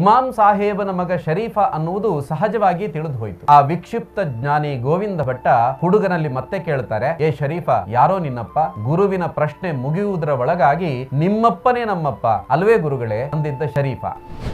ಇಮಾಮ್ ಸಾಹೇಬನ ಮಗ ಶರೀಫ ಅನ್ನುವುದು ಸಹಜವಾಗಿ ತಿಳಿದು ಹೋಯಿತು ಆ ವಿಕ್ಷಿಪ್ತ ಜ್ಞಾನಿ ಗೋವಿಂದ ಭಟ್ಟ ಹುಡುಗನಲ್ಲಿ ಮತ್ತೆ ಕೇಳ್ತಾರೆ ಏ ಶರೀಫ ಯಾರೋ ನಿನ್ನಪ್ಪ ಗುರುವಿನ ಪ್ರಶ್ನೆ ಮುಗಿಯುವುದರ ಒಳಗಾಗಿ ನಿಮ್ಮಪ್ಪನೇ ನಮ್ಮಪ್ಪ ಅಲ್ವೇ ಗುರುಗಳೇ ಅಂದಿದ್ದ ಶರೀಫ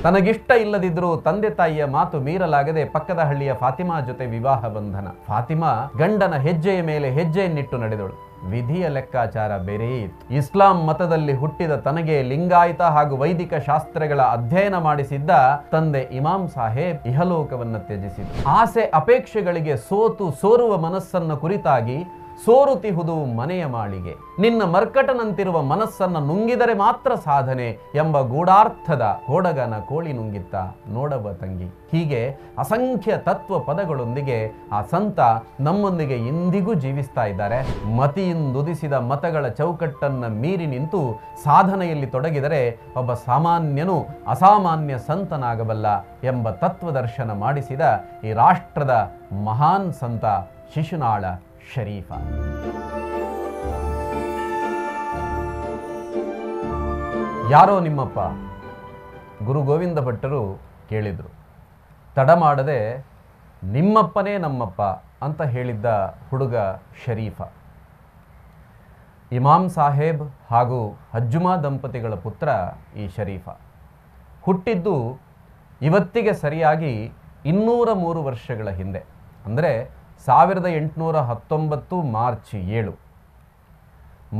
ತನಗಿಷ್ಟ ಇಲ್ಲದಿದ್ರೂ ತಂದೆ ತಾಯಿಯ ಮಾತು ಮೀರಲಾಗದೆ ಪಕ್ಕದ ಹಳ್ಳಿಯ ಫಾತಿಮಾ ಜೊತೆ ವಿವಾಹ ಬಂಧನ ಫಾತಿಮಾ ಗಂಡನ ಹೆಜ್ಜೆಯ ಮೇಲೆ ಹೆಜ್ಜೆಯನ್ನಿಟ್ಟು ನಡೆದಳು ವಿಧಿಯ ಲೆಕ್ಕಾಚಾರ ಬೇರೆಯೇ ಇತ್ತು ಇಸ್ಲಾಂ ಮತದಲ್ಲಿ ಹುಟ್ಟಿದ ತನಗೆ ಲಿಂಗಾಯತ ಹಾಗೂ ವೈದಿಕ ಶಾಸ್ತ್ರಗಳ ಅಧ್ಯಯನ ಮಾಡಿಸಿದ್ದ ತಂದೆ ಇಮಾಮ್ ಸಾಹೇಬ್ ಇಹಲೋಕವನ್ನು ತ್ಯಜಿಸಿದರು ಆಸೆ ಅಪೇಕ್ಷೆಗಳಿಗೆ ಸೋತು ಸೋರುವ ಮನಸ್ಸನ್ನು ಕುರಿತಾಗಿ ಸೋರುತಿಹುದು ಮನೆಯ ಮಾಳಿಗೆ ನಿನ್ನ ಮರ್ಕಟನಂತಿರುವ ಮನಸ್ಸನ್ನು ನುಂಗಿದರೆ ಮಾತ್ರ ಸಾಧನೆ ಎಂಬ ಗೂಢಾರ್ಥದ ಹೋಡಗನ ಕೋಳಿ ನುಂಗಿತ್ತ ನೋಡಬ ತಂಗಿ ಹೀಗೆ ಅಸಂಖ್ಯ ತತ್ವ ಪದಗಳೊಂದಿಗೆ ಆ ಸಂತ ನಮ್ಮೊಂದಿಗೆ ಇಂದಿಗೂ ಜೀವಿಸ್ತಾ ಇದ್ದಾರೆ ಮತಿಯಿಂದುದಿಸಿದ ಮತಗಳ ಚೌಕಟ್ಟನ್ನು ಮೀರಿ ನಿಂತು ಸಾಧನೆಯಲ್ಲಿ ತೊಡಗಿದರೆ ಒಬ್ಬ ಸಾಮಾನ್ಯನು ಅಸಾಮಾನ್ಯ ಸಂತನಾಗಬಲ್ಲ ಎಂಬ ತತ್ವದರ್ಶನ ಮಾಡಿಸಿದ ಈ ರಾಷ್ಟ್ರದ ಮಹಾನ್ ಸಂತ ಶಿಶುನಾಳ ಶರೀಫ ಯಾರೋ ನಿಮ್ಮಪ್ಪ ಗುರು ಗೋವಿಂದ ಭಟ್ಟರು ಕೇಳಿದರು ತಡ ಮಾಡದೆ ನಿಮ್ಮಪ್ಪನೇ ನಮ್ಮಪ್ಪ ಅಂತ ಹೇಳಿದ್ದ ಹುಡುಗ ಶರೀಫ ಇಮಾಮ್ ಸಾಹೇಬ್ ಹಾಗೂ ಅಜ್ಜುಮಾ ದಂಪತಿಗಳ ಪುತ್ರ ಈ ಶರೀಫ ಹುಟ್ಟಿದ್ದು ಇವತ್ತಿಗೆ ಸರಿಯಾಗಿ ಇನ್ನೂರ ಮೂರು ವರ್ಷಗಳ ಹಿಂದೆ ಅಂದರೆ ಸಾವಿರದ ಎಂಟುನೂರ ಹತ್ತೊಂಬತ್ತು ಮಾರ್ಚ್ ಏಳು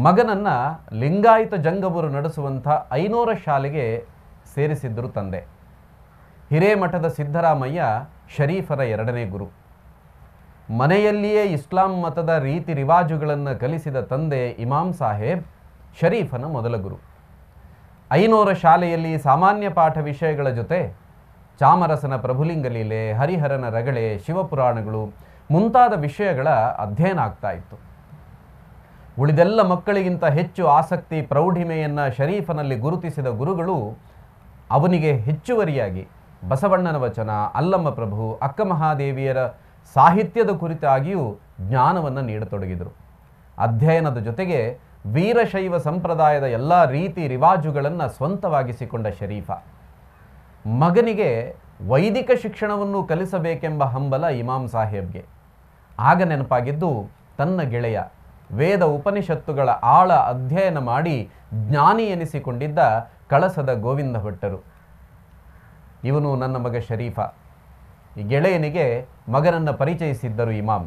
ಮಗನನ್ನು ಲಿಂಗಾಯತ ಜಂಗಮರು ನಡೆಸುವಂಥ ಐನೂರ ಶಾಲೆಗೆ ಸೇರಿಸಿದ್ದರು ತಂದೆ ಹಿರೇಮಠದ ಸಿದ್ದರಾಮಯ್ಯ ಶರೀಫರ ಎರಡನೇ ಗುರು ಮನೆಯಲ್ಲಿಯೇ ಇಸ್ಲಾಂ ಮತದ ರೀತಿ ರಿವಾಜುಗಳನ್ನು ಕಲಿಸಿದ ತಂದೆ ಇಮಾಮ್ ಸಾಹೇಬ್ ಶರೀಫನ ಮೊದಲ ಗುರು ಐನೂರ ಶಾಲೆಯಲ್ಲಿ ಸಾಮಾನ್ಯ ಪಾಠ ವಿಷಯಗಳ ಜೊತೆ ಚಾಮರಸನ ಪ್ರಭುಲಿಂಗಲೀಲೆ ಹರಿಹರನ ರಗಳೆ ಶಿವಪುರಾಣಗಳು ಮುಂತಾದ ವಿಷಯಗಳ ಅಧ್ಯಯನ ಆಗ್ತಾ ಇತ್ತು ಉಳಿದೆಲ್ಲ ಮಕ್ಕಳಿಗಿಂತ ಹೆಚ್ಚು ಆಸಕ್ತಿ ಪ್ರೌಢಿಮೆಯನ್ನು ಶರೀಫನಲ್ಲಿ ಗುರುತಿಸಿದ ಗುರುಗಳು ಅವನಿಗೆ ಹೆಚ್ಚುವರಿಯಾಗಿ ಬಸವಣ್ಣನ ವಚನ ಅಲ್ಲಮ್ಮ ಪ್ರಭು ಅಕ್ಕ ಮಹಾದೇವಿಯರ ಸಾಹಿತ್ಯದ ಕುರಿತಾಗಿಯೂ ಜ್ಞಾನವನ್ನು ನೀಡತೊಡಗಿದರು ಅಧ್ಯಯನದ ಜೊತೆಗೆ ವೀರಶೈವ ಸಂಪ್ರದಾಯದ ಎಲ್ಲ ರೀತಿ ರಿವಾಜುಗಳನ್ನು ಸ್ವಂತವಾಗಿಸಿಕೊಂಡ ಶರೀಫ ಮಗನಿಗೆ ವೈದಿಕ ಶಿಕ್ಷಣವನ್ನು ಕಲಿಸಬೇಕೆಂಬ ಹಂಬಲ ಇಮಾಮ್ ಸಾಹೇಬ್ಗೆ ಆಗ ನೆನಪಾಗಿದ್ದು ತನ್ನ ಗೆಳೆಯ ವೇದ ಉಪನಿಷತ್ತುಗಳ ಆಳ ಅಧ್ಯಯನ ಮಾಡಿ ಜ್ಞಾನಿ ಎನಿಸಿಕೊಂಡಿದ್ದ ಕಳಸದ ಗೋವಿಂದ ಭಟ್ಟರು ಇವನು ನನ್ನ ಮಗ ಶರೀಫ ಈ ಗೆಳೆಯನಿಗೆ ಮಗನನ್ನು ಪರಿಚಯಿಸಿದ್ದರು ಇಮಾಮ್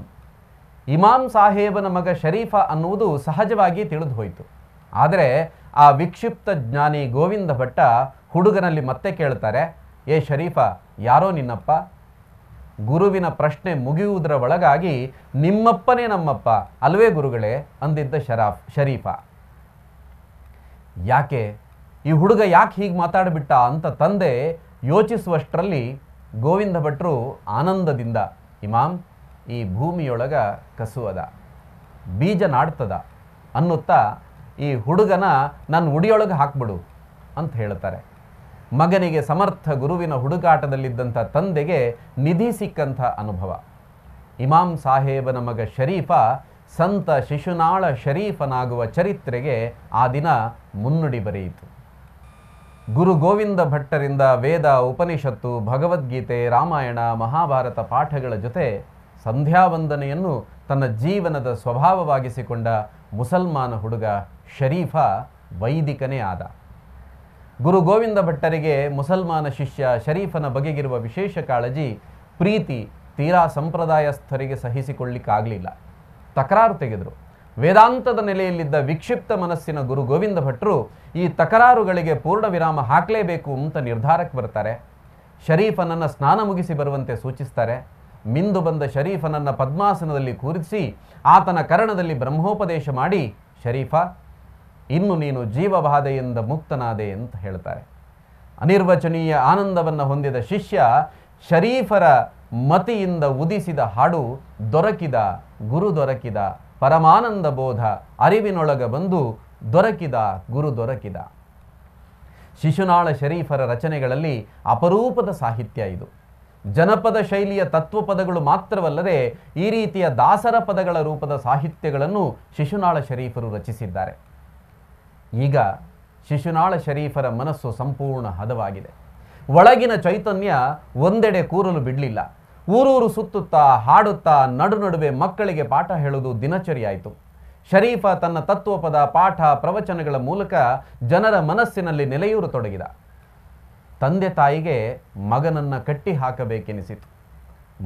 ಇಮಾಮ್ ಸಾಹೇಬನ ಮಗ ಶರೀಫ ಅನ್ನುವುದು ಸಹಜವಾಗಿ ತಿಳಿದು ಹೋಯಿತು ಆದರೆ ಆ ವಿಕ್ಷಿಪ್ತ ಜ್ಞಾನಿ ಗೋವಿಂದ ಭಟ್ಟ ಹುಡುಗನಲ್ಲಿ ಮತ್ತೆ ಕೇಳ್ತಾರೆ ಏ ಶರೀಫ ಯಾರೋ ನಿನ್ನಪ್ಪ ಗುರುವಿನ ಪ್ರಶ್ನೆ ಮುಗಿಯುವುದರ ಒಳಗಾಗಿ ನಿಮ್ಮಪ್ಪನೇ ನಮ್ಮಪ್ಪ ಅಲ್ವೇ ಗುರುಗಳೇ ಅಂದಿದ್ದ ಶರಾಫ್ ಶರೀಫ ಯಾಕೆ ಈ ಹುಡುಗ ಯಾಕೆ ಹೀಗೆ ಮಾತಾಡಿಬಿಟ್ಟ ಅಂತ ತಂದೆ ಯೋಚಿಸುವಷ್ಟರಲ್ಲಿ ಗೋವಿಂದ ಭಟ್ರು ಆನಂದದಿಂದ ಇಮಾಮ್ ಈ ಭೂಮಿಯೊಳಗ ಕಸುವದ ಬೀಜ ನಾಡ್ತದ ಅನ್ನುತ್ತಾ ಈ ಹುಡುಗನ ನನ್ನ ಉಡಿಯೊಳಗೆ ಹಾಕ್ಬಿಡು ಅಂತ ಹೇಳ್ತಾರೆ ಮಗನಿಗೆ ಸಮರ್ಥ ಗುರುವಿನ ಹುಡುಕಾಟದಲ್ಲಿದ್ದಂಥ ತಂದೆಗೆ ನಿಧಿ ಸಿಕ್ಕಂಥ ಅನುಭವ ಇಮಾಂ ಸಾಹೇಬನ ಮಗ ಶರೀಫ ಸಂತ ಶಿಶುನಾಳ ಶರೀಫನಾಗುವ ಚರಿತ್ರೆಗೆ ಆ ದಿನ ಮುನ್ನುಡಿ ಬರೆಯಿತು ಗುರು ಗೋವಿಂದ ಭಟ್ಟರಿಂದ ವೇದ ಉಪನಿಷತ್ತು ಭಗವದ್ಗೀತೆ ರಾಮಾಯಣ ಮಹಾಭಾರತ ಪಾಠಗಳ ಜೊತೆ ಸಂಧ್ಯಾವಂದನೆಯನ್ನು ತನ್ನ ಜೀವನದ ಸ್ವಭಾವವಾಗಿಸಿಕೊಂಡ ಮುಸಲ್ಮಾನ ಹುಡುಗ ಶರೀಫ ವೈದಿಕನೇ ಆದ ಗುರು ಗೋವಿಂದ ಭಟ್ಟರಿಗೆ ಮುಸಲ್ಮಾನ ಶಿಷ್ಯ ಶರೀಫನ ಬಗೆಗಿರುವ ವಿಶೇಷ ಕಾಳಜಿ ಪ್ರೀತಿ ತೀರಾ ಸಂಪ್ರದಾಯಸ್ಥರಿಗೆ ಸಹಿಸಿಕೊಳ್ಳಿಕ್ಕಾಗಲಿಲ್ಲ ತಕರಾರು ತೆಗೆದರು ವೇದಾಂತದ ನೆಲೆಯಲ್ಲಿದ್ದ ವಿಕ್ಷಿಪ್ತ ಮನಸ್ಸಿನ ಗುರು ಗೋವಿಂದ ಭಟ್ರು ಈ ತಕರಾರುಗಳಿಗೆ ಪೂರ್ಣ ವಿರಾಮ ಹಾಕಲೇಬೇಕು ಅಂತ ನಿರ್ಧಾರಕ್ಕೆ ಬರ್ತಾರೆ ಶರೀಫನನ್ನು ಸ್ನಾನ ಮುಗಿಸಿ ಬರುವಂತೆ ಸೂಚಿಸ್ತಾರೆ ಮಿಂದು ಬಂದ ಶರೀಫನನ್ನು ಪದ್ಮಾಸನದಲ್ಲಿ ಕೂರಿಸಿ ಆತನ ಕರ್ಣದಲ್ಲಿ ಬ್ರಹ್ಮೋಪದೇಶ ಮಾಡಿ ಶರೀಫ ಇನ್ನು ನೀನು ಜೀವಬಾಧೆಯಿಂದ ಮುಕ್ತನಾದೆ ಅಂತ ಹೇಳ್ತಾರೆ ಅನಿರ್ವಚನೀಯ ಆನಂದವನ್ನು ಹೊಂದಿದ ಶಿಷ್ಯ ಶರೀಫರ ಮತಿಯಿಂದ ಉದಿಸಿದ ಹಾಡು ದೊರಕಿದ ಗುರು ದೊರಕಿದ ಪರಮಾನಂದ ಬೋಧ ಅರಿವಿನೊಳಗ ಬಂದು ದೊರಕಿದ ಗುರು ದೊರಕಿದ ಶಿಶುನಾಳ ಶರೀಫರ ರಚನೆಗಳಲ್ಲಿ ಅಪರೂಪದ ಸಾಹಿತ್ಯ ಇದು ಜನಪದ ಶೈಲಿಯ ತತ್ವ ಪದಗಳು ಮಾತ್ರವಲ್ಲದೆ ಈ ರೀತಿಯ ದಾಸರ ಪದಗಳ ರೂಪದ ಸಾಹಿತ್ಯಗಳನ್ನು ಶಿಶುನಾಳ ಶರೀಫರು ರಚಿಸಿದ್ದಾರೆ ಈಗ ಶಿಶುನಾಳ ಶರೀಫರ ಮನಸ್ಸು ಸಂಪೂರ್ಣ ಹದವಾಗಿದೆ ಒಳಗಿನ ಚೈತನ್ಯ ಒಂದೆಡೆ ಕೂರಲು ಬಿಡಲಿಲ್ಲ ಊರೂರು ಸುತ್ತುತ್ತಾ ಹಾಡುತ್ತಾ ನಡು ನಡುವೆ ಮಕ್ಕಳಿಗೆ ಪಾಠ ಹೇಳುವುದು ದಿನಚರಿಯಾಯಿತು ಶರೀಫ ತನ್ನ ತತ್ವಪದ ಪಾಠ ಪ್ರವಚನಗಳ ಮೂಲಕ ಜನರ ಮನಸ್ಸಿನಲ್ಲಿ ನೆಲೆಯೂರು ತೊಡಗಿದ ತಂದೆ ತಾಯಿಗೆ ಮಗನನ್ನು ಕಟ್ಟಿ ಹಾಕಬೇಕೆನಿಸಿತು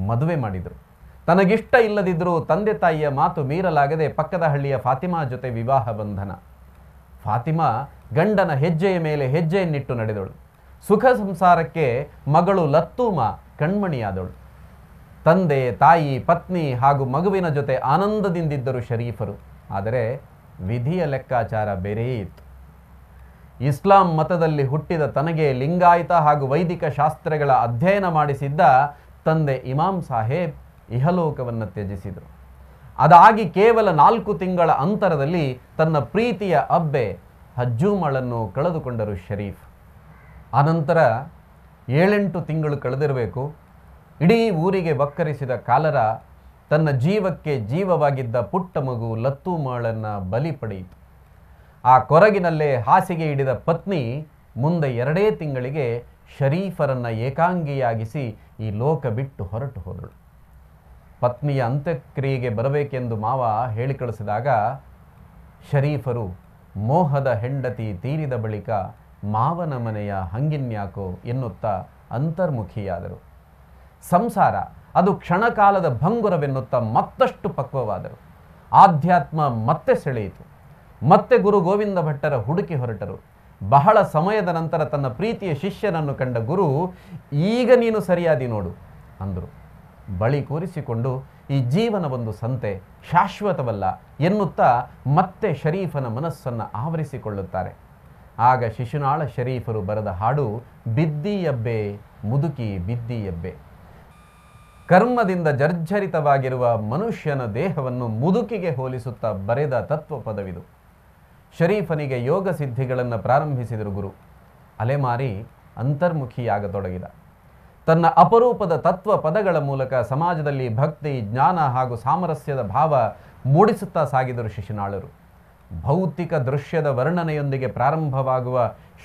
ಮದುವೆ ಮಾಡಿದರು ತನಗಿಷ್ಟ ಇಲ್ಲದಿದ್ದರೂ ತಂದೆ ತಾಯಿಯ ಮಾತು ಮೀರಲಾಗದೆ ಪಕ್ಕದ ಹಳ್ಳಿಯ ಫಾತಿಮಾ ಜೊತೆ ವಿವಾಹ ಬಂಧನ ಫಾತಿಮಾ ಗಂಡನ ಹೆಜ್ಜೆಯ ಮೇಲೆ ಹೆಜ್ಜೆಯನ್ನಿಟ್ಟು ನಡೆದಳು ಸುಖ ಸಂಸಾರಕ್ಕೆ ಮಗಳು ಲತ್ತೂಮ ಕಣ್ಮಣಿಯಾದಳು ತಂದೆ ತಾಯಿ ಪತ್ನಿ ಹಾಗೂ ಮಗುವಿನ ಜೊತೆ ಆನಂದದಿಂದಿದ್ದರು ಶರೀಫರು ಆದರೆ ವಿಧಿಯ ಲೆಕ್ಕಾಚಾರ ಬೇರೆಯೇ ಇತ್ತು ಇಸ್ಲಾಂ ಮತದಲ್ಲಿ ಹುಟ್ಟಿದ ತನಗೆ ಲಿಂಗಾಯತ ಹಾಗೂ ವೈದಿಕ ಶಾಸ್ತ್ರಗಳ ಅಧ್ಯಯನ ಮಾಡಿಸಿದ್ದ ತಂದೆ ಇಮಾಮ್ ಸಾಹೇಬ್ ಇಹಲೋಕವನ್ನು ತ್ಯಜಿಸಿದರು ಅದಾಗಿ ಕೇವಲ ನಾಲ್ಕು ತಿಂಗಳ ಅಂತರದಲ್ಲಿ ತನ್ನ ಪ್ರೀತಿಯ ಅಬ್ಬೆ ಹಜ್ಜೂಮಳನ್ನು ಕಳೆದುಕೊಂಡರು ಶರೀಫ್ ಆನಂತರ ಏಳೆಂಟು ತಿಂಗಳು ಕಳೆದಿರಬೇಕು ಇಡೀ ಊರಿಗೆ ಬಕ್ಕರಿಸಿದ ಕಾಲರ ತನ್ನ ಜೀವಕ್ಕೆ ಜೀವವಾಗಿದ್ದ ಪುಟ್ಟ ಮಗು ಮಾಳನ್ನು ಬಲಿ ಪಡೆಯಿತು ಆ ಕೊರಗಿನಲ್ಲೇ ಹಾಸಿಗೆ ಹಿಡಿದ ಪತ್ನಿ ಮುಂದೆ ಎರಡೇ ತಿಂಗಳಿಗೆ ಶರೀಫರನ್ನು ಏಕಾಂಗಿಯಾಗಿಸಿ ಈ ಲೋಕ ಬಿಟ್ಟು ಹೊರಟು ಹೋದಳು ಪತ್ನಿಯ ಅಂತ್ಯಕ್ರಿಯೆಗೆ ಬರಬೇಕೆಂದು ಮಾವ ಹೇಳಿ ಕಳಿಸಿದಾಗ ಶರೀಫರು ಮೋಹದ ಹೆಂಡತಿ ತೀರಿದ ಬಳಿಕ ಮಾವನ ಮನೆಯ ಹಂಗಿನ್ಯಾಕೋ ಎನ್ನುತ್ತಾ ಅಂತರ್ಮುಖಿಯಾದರು ಸಂಸಾರ ಅದು ಕ್ಷಣಕಾಲದ ಭಂಗುರವೆನ್ನುತ್ತಾ ಮತ್ತಷ್ಟು ಪಕ್ವವಾದರು ಆಧ್ಯಾತ್ಮ ಮತ್ತೆ ಸೆಳೆಯಿತು ಮತ್ತೆ ಗುರು ಗೋವಿಂದ ಭಟ್ಟರ ಹುಡುಕಿ ಹೊರಟರು ಬಹಳ ಸಮಯದ ನಂತರ ತನ್ನ ಪ್ರೀತಿಯ ಶಿಷ್ಯನನ್ನು ಕಂಡ ಗುರು ಈಗ ನೀನು ಸರಿಯಾದಿ ನೋಡು ಅಂದರು ಬಳಿ ಕೂರಿಸಿಕೊಂಡು ಈ ಜೀವನ ಒಂದು ಸಂತೆ ಶಾಶ್ವತವಲ್ಲ ಎನ್ನುತ್ತಾ ಮತ್ತೆ ಶರೀಫನ ಮನಸ್ಸನ್ನು ಆವರಿಸಿಕೊಳ್ಳುತ್ತಾರೆ ಆಗ ಶಿಶುನಾಳ ಶರೀಫರು ಬರೆದ ಹಾಡು ಬಿದ್ದಿಯಬ್ಬೆ ಮುದುಕಿ ಬಿದ್ದಿಯಬ್ಬೆ ಕರ್ಮದಿಂದ ಜರ್ಜರಿತವಾಗಿರುವ ಮನುಷ್ಯನ ದೇಹವನ್ನು ಮುದುಕಿಗೆ ಹೋಲಿಸುತ್ತಾ ಬರೆದ ತತ್ವ ಪದವಿದು ಶರೀಫನಿಗೆ ಯೋಗ ಸಿದ್ಧಿಗಳನ್ನು ಪ್ರಾರಂಭಿಸಿದರು ಗುರು ಅಲೆಮಾರಿ ಅಂತರ್ಮುಖಿಯಾಗತೊಡಗಿದ ತನ್ನ ಅಪರೂಪದ ತತ್ವ ಪದಗಳ ಮೂಲಕ ಸಮಾಜದಲ್ಲಿ ಭಕ್ತಿ ಜ್ಞಾನ ಹಾಗೂ ಸಾಮರಸ್ಯದ ಭಾವ ಮೂಡಿಸುತ್ತಾ ಸಾಗಿದರು ಶಿಶುನಾಳರು ಭೌತಿಕ ದೃಶ್ಯದ ವರ್ಣನೆಯೊಂದಿಗೆ ಪ್ರಾರಂಭವಾಗುವ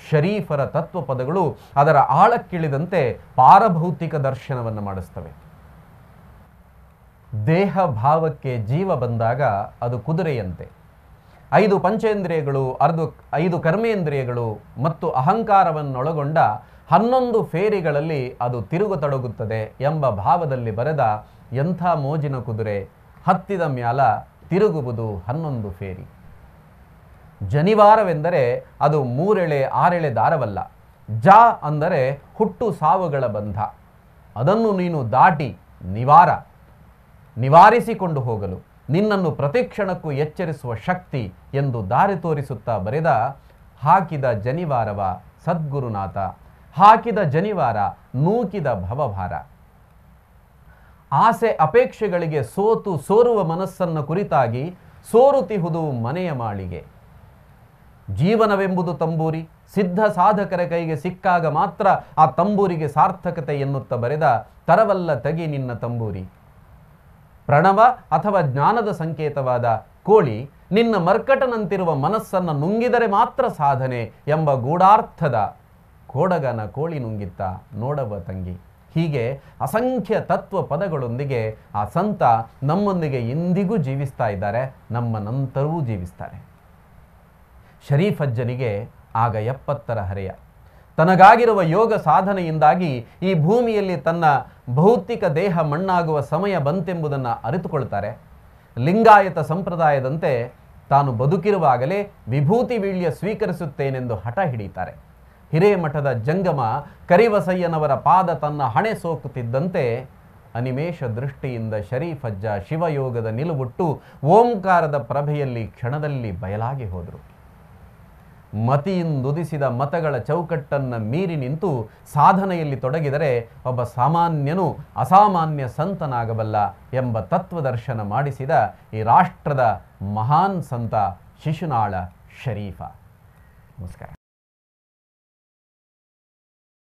ಶರೀಫರ ತತ್ವ ಪದಗಳು ಅದರ ಆಳಕ್ಕಿಳಿದಂತೆ ಪಾರಭೌತಿಕ ದರ್ಶನವನ್ನು ಮಾಡಿಸ್ತವೆ ದೇಹ ಭಾವಕ್ಕೆ ಜೀವ ಬಂದಾಗ ಅದು ಕುದುರೆಯಂತೆ ಐದು ಪಂಚೇಂದ್ರಿಯಗಳು ಅರ್ಧ ಐದು ಕರ್ಮೇಂದ್ರಿಯಗಳು ಮತ್ತು ಅಹಂಕಾರವನ್ನೊಳಗೊಂಡ ಹನ್ನೊಂದು ಫೇರಿಗಳಲ್ಲಿ ಅದು ತಿರುಗತೊಡಗುತ್ತದೆ ಎಂಬ ಭಾವದಲ್ಲಿ ಬರೆದ ಎಂಥ ಮೋಜಿನ ಕುದುರೆ ಹತ್ತಿದ ಮ್ಯಾಲ ತಿರುಗುವುದು ಹನ್ನೊಂದು ಫೇರಿ ಜನಿವಾರವೆಂದರೆ ಅದು ಮೂರೆಳೆ ಆರೆಳೆ ದಾರವಲ್ಲ ಜ ಅಂದರೆ ಹುಟ್ಟು ಸಾವುಗಳ ಬಂಧ ಅದನ್ನು ನೀನು ದಾಟಿ ನಿವಾರ ನಿವಾರಿಸಿಕೊಂಡು ಹೋಗಲು ನಿನ್ನನ್ನು ಪ್ರತಿಕ್ಷಣಕ್ಕೂ ಎಚ್ಚರಿಸುವ ಶಕ್ತಿ ಎಂದು ದಾರಿ ತೋರಿಸುತ್ತಾ ಬರೆದ ಹಾಕಿದ ಜನಿವಾರವ ಸದ್ಗುರುನಾಥ ಹಾಕಿದ ಜನಿವಾರ ನೂಕಿದ ಭವಭಾರ ಆಸೆ ಅಪೇಕ್ಷೆಗಳಿಗೆ ಸೋತು ಸೋರುವ ಮನಸ್ಸನ್ನು ಕುರಿತಾಗಿ ಸೋರುತಿಹುದು ಮನೆಯ ಮಾಳಿಗೆ ಜೀವನವೆಂಬುದು ತಂಬೂರಿ ಸಿದ್ಧ ಸಾಧಕರ ಕೈಗೆ ಸಿಕ್ಕಾಗ ಮಾತ್ರ ಆ ತಂಬೂರಿಗೆ ಸಾರ್ಥಕತೆ ಎನ್ನುತ್ತ ಬರೆದ ತರವಲ್ಲ ತಗಿ ನಿನ್ನ ತಂಬೂರಿ ಪ್ರಣವ ಅಥವಾ ಜ್ಞಾನದ ಸಂಕೇತವಾದ ಕೋಳಿ ನಿನ್ನ ಮರ್ಕಟನಂತಿರುವ ಮನಸ್ಸನ್ನು ನುಂಗಿದರೆ ಮಾತ್ರ ಸಾಧನೆ ಎಂಬ ಗೂಢಾರ್ಥದ ಕೋಡಗನ ಕೋಳಿ ನುಂಗಿತ್ತ ನೋಡವ ತಂಗಿ ಹೀಗೆ ಅಸಂಖ್ಯ ತತ್ವ ಪದಗಳೊಂದಿಗೆ ಆ ಸಂತ ನಮ್ಮೊಂದಿಗೆ ಇಂದಿಗೂ ಜೀವಿಸ್ತಾ ಇದ್ದಾರೆ ನಮ್ಮ ನಂತರವೂ ಜೀವಿಸ್ತಾರೆ ಶರೀಫಜ್ಜನಿಗೆ ಆಗ ಎಪ್ಪತ್ತರ ಹರೆಯ ತನಗಾಗಿರುವ ಯೋಗ ಸಾಧನೆಯಿಂದಾಗಿ ಈ ಭೂಮಿಯಲ್ಲಿ ತನ್ನ ಭೌತಿಕ ದೇಹ ಮಣ್ಣಾಗುವ ಸಮಯ ಬಂತೆಂಬುದನ್ನು ಅರಿತುಕೊಳ್ತಾರೆ ಲಿಂಗಾಯತ ಸಂಪ್ರದಾಯದಂತೆ ತಾನು ಬದುಕಿರುವಾಗಲೇ ವಿಭೂತಿ ವೀಳ್ಯ ಸ್ವೀಕರಿಸುತ್ತೇನೆಂದು ಹಠ ಹಿಡಿತಾರೆ ಹಿರೇಮಠದ ಜಂಗಮ ಕರಿವಸಯ್ಯನವರ ಪಾದ ತನ್ನ ಹಣೆ ಸೋಕುತ್ತಿದ್ದಂತೆ ಅನಿಮೇಷ ದೃಷ್ಟಿಯಿಂದ ಶರೀಫಜ್ಜ ಶಿವಯೋಗದ ನಿಲುವುಟ್ಟು ಓಂಕಾರದ ಪ್ರಭೆಯಲ್ಲಿ ಕ್ಷಣದಲ್ಲಿ ಬಯಲಾಗಿ ಹೋದರು ಮತಿಯಿಂದುದಿಸಿದ ಮತಗಳ ಚೌಕಟ್ಟನ್ನು ಮೀರಿ ನಿಂತು ಸಾಧನೆಯಲ್ಲಿ ತೊಡಗಿದರೆ ಒಬ್ಬ ಸಾಮಾನ್ಯನು ಅಸಾಮಾನ್ಯ ಸಂತನಾಗಬಲ್ಲ ಎಂಬ ತತ್ವದರ್ಶನ ಮಾಡಿಸಿದ ಈ ರಾಷ್ಟ್ರದ ಮಹಾನ್ ಸಂತ ಶಿಶುನಾಳ ಶರೀಫ ನಮಸ್ಕಾರ